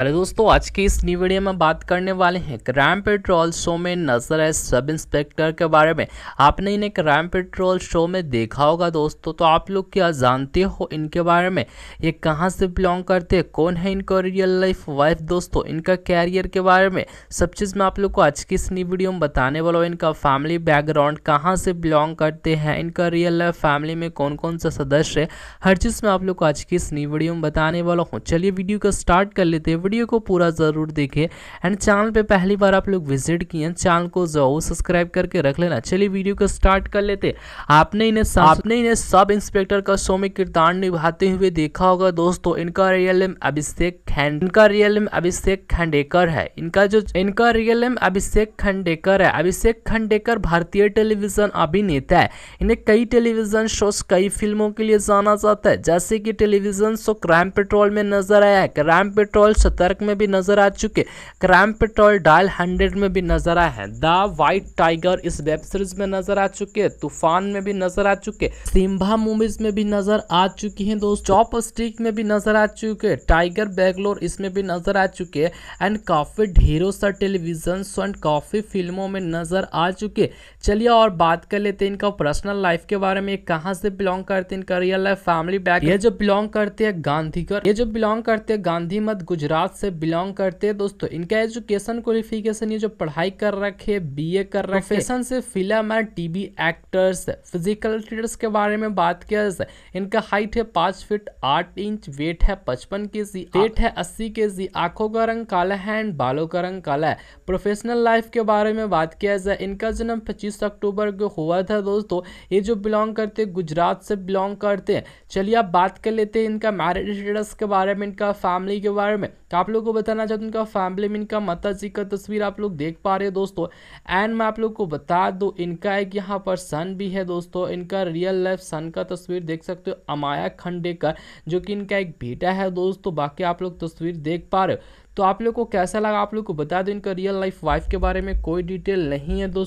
hello दोस्तों आज की इस न्यू वीडियो में बात करने वाले हैं क्राइम पेट्रोल शो में नजर आए सब इंस्पेक्टर के बारे में आपने इन्हें क्राइम पेट्रोल शो में देखा होगा दोस्तों तो आप लोग क्या जानते हो इनके बारे में ये कहाँ से बिलोंग करते हैं कौन है इनका रियल लाइफ वाइफ दोस्तों इनका कैरियर के बारे में सब चीज़ मैं आप लोग को आज की इस न्यू वीडियो में बताने वाला हूँ इनका फैमिली बैकग्राउंड कहाँ से बिलोंग करते हैं इनका रियल लाइफ फैमिली में कौन कौन सा सदस्य है हर चीज़ मैं आप लोग को आज की इस न्यू वीडियो में बताने वाला हूँ चलिए वीडियो को स्टार्ट कर लेते हैं वीडियो को पूरा ज़रूर देखें एंड चैनल पे पहली बार आप लोग विजिट किए चैनल को जरूर सब्सक्राइब करके रख लेना चलिए वीडियो को स्टार्ट कर लेते आपने इन्हें आपने इन्हें सब इंस्पेक्टर का शो में किरदार निभाते हुए देखा होगा दोस्तों इनका रियल एम अभिषेक खंड इनका रियल एम अभिषेक खंडेकर है इनका जो इनका रियल एम अभिषेक खंडेकर है अभिषेक खंडेकर भारतीय टेलीविजन अभिनेता है इन्हें कई टेलीविजन शोज कई फिल्मों के लिए जाना जाता है जैसे कि टेलीविजन शो क्राइम पेट्रोल में नजर आया है क्राइम पेट्रोल सतर्क में भी नजर आ चुके क्राइम पेट्रोल डायल हंड्रेड में भी नजर आए हैं द वाइट टाइगर इस वेब सीरीज में नजर आ चुके तूफान में भी नजर आ चुके सिम्भा मूवीज में भी नजर आ चुकी है दोस्त चॉप स्टिक में भी नजर आ चुके टाइगर बैगलोर इसमें भी नजर आ चुके एंड काफी ढेरों सा टेलीविजन शो एंड काफी फिल्मों में नजर आ चुके चलिए और बात कर लेते हैं इनका पर्सनल लाइफ के बारे में कहा से बिलोंग करते हैं इनका रियल लाइफ फैमिली बैक ये जो बिलोंग करते हैं गांधीगढ़ ये जो बिलोंग करते हैं गांधी मत गुजरात कास्ट से बिलोंग करते हैं दोस्तों इनका एजुकेशन क्वालिफिकेशन ये जो पढ़ाई कर रखे बीए कर रखे प्रोफेशन से film and TV actors physical traders के बारे में बात किया जाए इनका हाइट है पांच फीट आठ इंच वेट है पचपन के जी वेट है अस्सी के जी आंखों का रंग काला है एंड बालों का रंग काला है प्रोफेशनल लाइफ के बारे में बात किया जाए इनका जन्म पच्चीस अक्टूबर को हुआ था दोस्तों ये जो बिलोंग करते गुजरात से बिलोंग करते हैं चलिए आप बात कर लेते हैं इनका मैरिड स्टेटस के बारे में इनका फैमिली के बारे में तो आप लोग को बताना चाहता हूँ इनका फैमिली में इनका माता जी का तस्वीर आप लोग देख पा रहे हो दोस्तों एंड मैं आप लोग को बता दूँ इनका एक यहाँ पर सन भी है दोस्तों इनका रियल लाइफ सन का तस्वीर देख सकते हो अमाया खंडेकर जो कि इनका एक बेटा है दोस्तों बाकी आप लोग तस्वीर देख पा रहे हो तो आप लोग को कैसा लगा आप लोग को बता दो इनका रियल लाइफ वाइफ के बारे में कोई डिटेल नहीं है दोस्तों